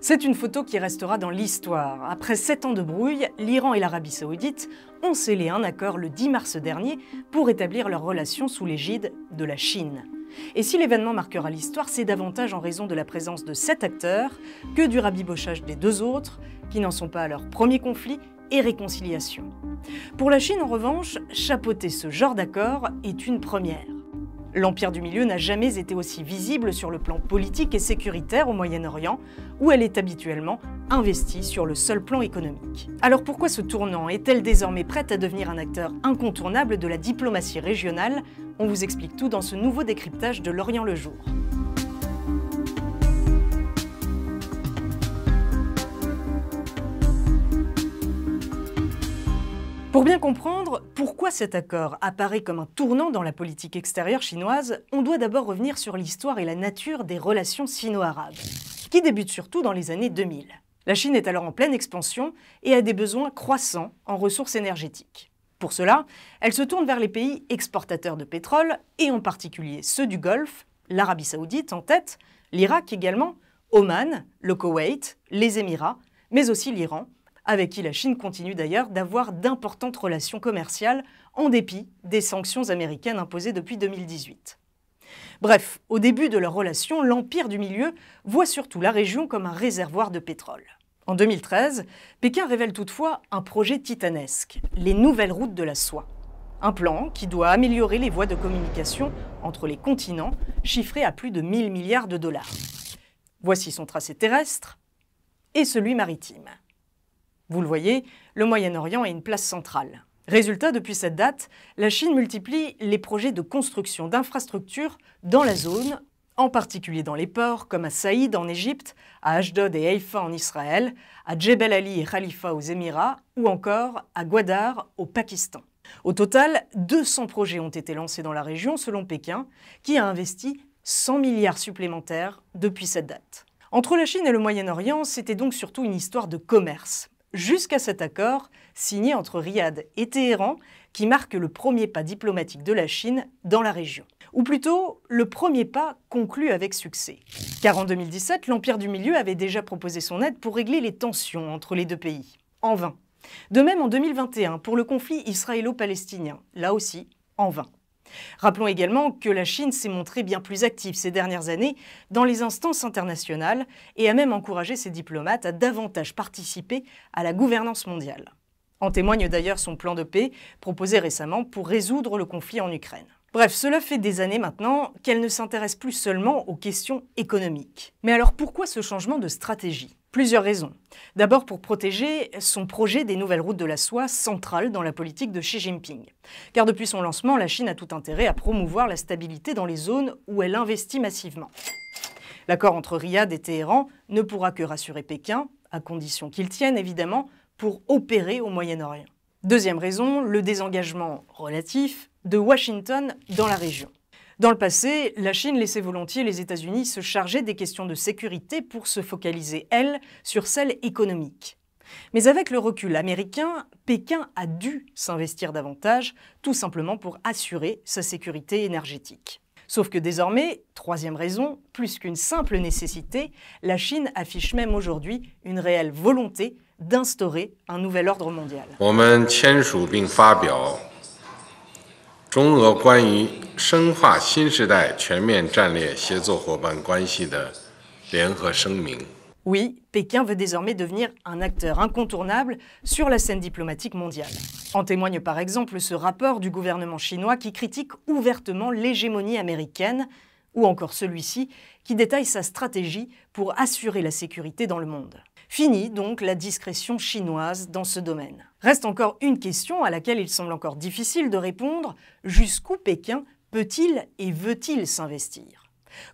C'est une photo qui restera dans l'histoire. Après sept ans de brouille, l'Iran et l'Arabie saoudite ont scellé un accord le 10 mars dernier pour établir leurs relations sous l'égide de la Chine. Et si l'événement marquera l'histoire, c'est davantage en raison de la présence de sept acteurs que du rabibochage des deux autres, qui n'en sont pas à leur premier conflit et réconciliation. Pour la Chine, en revanche, chapeauter ce genre d'accord est une première. L'Empire du Milieu n'a jamais été aussi visible sur le plan politique et sécuritaire au Moyen-Orient, où elle est habituellement investie sur le seul plan économique. Alors pourquoi ce tournant Est-elle désormais prête à devenir un acteur incontournable de la diplomatie régionale On vous explique tout dans ce nouveau décryptage de L'Orient le jour. Pour bien comprendre pourquoi cet accord apparaît comme un tournant dans la politique extérieure chinoise, on doit d'abord revenir sur l'histoire et la nature des relations sino-arabes, qui débutent surtout dans les années 2000. La Chine est alors en pleine expansion et a des besoins croissants en ressources énergétiques. Pour cela, elle se tourne vers les pays exportateurs de pétrole, et en particulier ceux du Golfe, l'Arabie saoudite en tête, l'Irak également, Oman, le Koweït, les Émirats, mais aussi l'Iran, avec qui la Chine continue d'ailleurs d'avoir d'importantes relations commerciales en dépit des sanctions américaines imposées depuis 2018. Bref, au début de leur relation, l'empire du milieu voit surtout la région comme un réservoir de pétrole. En 2013, Pékin révèle toutefois un projet titanesque, les nouvelles routes de la soie. Un plan qui doit améliorer les voies de communication entre les continents, chiffré à plus de 1000 milliards de dollars. Voici son tracé terrestre et celui maritime. Vous le voyez, le Moyen-Orient est une place centrale. Résultat, depuis cette date, la Chine multiplie les projets de construction d'infrastructures dans la zone, en particulier dans les ports comme à Saïd en Égypte, à Ashdod et Haïfa en Israël, à Jebel Ali et Khalifa aux Émirats ou encore à Gwadar au Pakistan. Au total, 200 projets ont été lancés dans la région selon Pékin, qui a investi 100 milliards supplémentaires depuis cette date. Entre la Chine et le Moyen-Orient, c'était donc surtout une histoire de commerce jusqu'à cet accord signé entre Riyad et Téhéran qui marque le premier pas diplomatique de la Chine dans la région. Ou plutôt, le premier pas conclu avec succès. Car en 2017, l'Empire du Milieu avait déjà proposé son aide pour régler les tensions entre les deux pays. En vain. De même en 2021, pour le conflit israélo-palestinien. Là aussi, en vain. Rappelons également que la Chine s'est montrée bien plus active ces dernières années dans les instances internationales et a même encouragé ses diplomates à davantage participer à la gouvernance mondiale. En témoigne d'ailleurs son plan de paix proposé récemment pour résoudre le conflit en Ukraine. Bref, cela fait des années maintenant qu'elle ne s'intéresse plus seulement aux questions économiques. Mais alors pourquoi ce changement de stratégie Plusieurs raisons. D'abord pour protéger son projet des nouvelles routes de la soie centrale dans la politique de Xi Jinping. Car depuis son lancement, la Chine a tout intérêt à promouvoir la stabilité dans les zones où elle investit massivement. L'accord entre Riyad et Téhéran ne pourra que rassurer Pékin, à condition qu'il tienne évidemment, pour opérer au Moyen-Orient. Deuxième raison, le désengagement relatif de Washington dans la région. Dans le passé, la Chine laissait volontiers les États-Unis se charger des questions de sécurité pour se focaliser, elle, sur celles économiques. Mais avec le recul américain, Pékin a dû s'investir davantage, tout simplement pour assurer sa sécurité énergétique. Sauf que désormais, troisième raison, plus qu'une simple nécessité, la Chine affiche même aujourd'hui une réelle volonté d'instaurer un nouvel ordre mondial. Oui, Pékin veut désormais devenir un acteur incontournable sur la scène diplomatique mondiale. En témoigne par exemple ce rapport du gouvernement chinois qui critique ouvertement l'hégémonie américaine, ou encore celui-ci qui détaille sa stratégie pour assurer la sécurité dans le monde. Fini donc la discrétion chinoise dans ce domaine. Reste encore une question à laquelle il semble encore difficile de répondre, jusqu'où Pékin peut-il et veut-il s'investir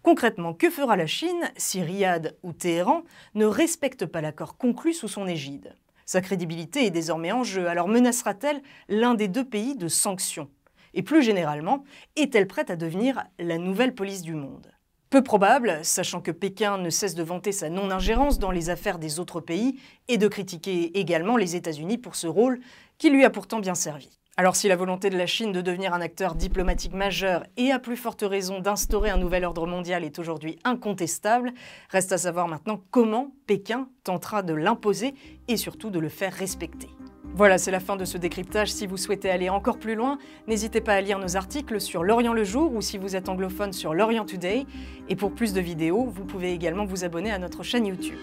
Concrètement, que fera la Chine si Riyad ou Téhéran ne respectent pas l'accord conclu sous son égide Sa crédibilité est désormais en jeu, alors menacera-t-elle l'un des deux pays de sanctions Et plus généralement, est-elle prête à devenir la nouvelle police du monde peu probable, sachant que Pékin ne cesse de vanter sa non-ingérence dans les affaires des autres pays et de critiquer également les États-Unis pour ce rôle qui lui a pourtant bien servi. Alors si la volonté de la Chine de devenir un acteur diplomatique majeur et à plus forte raison d'instaurer un nouvel ordre mondial est aujourd'hui incontestable, reste à savoir maintenant comment Pékin tentera de l'imposer et surtout de le faire respecter. Voilà, c'est la fin de ce décryptage. Si vous souhaitez aller encore plus loin, n'hésitez pas à lire nos articles sur L'Orient le jour ou si vous êtes anglophone sur L'Orient Today. Et pour plus de vidéos, vous pouvez également vous abonner à notre chaîne YouTube.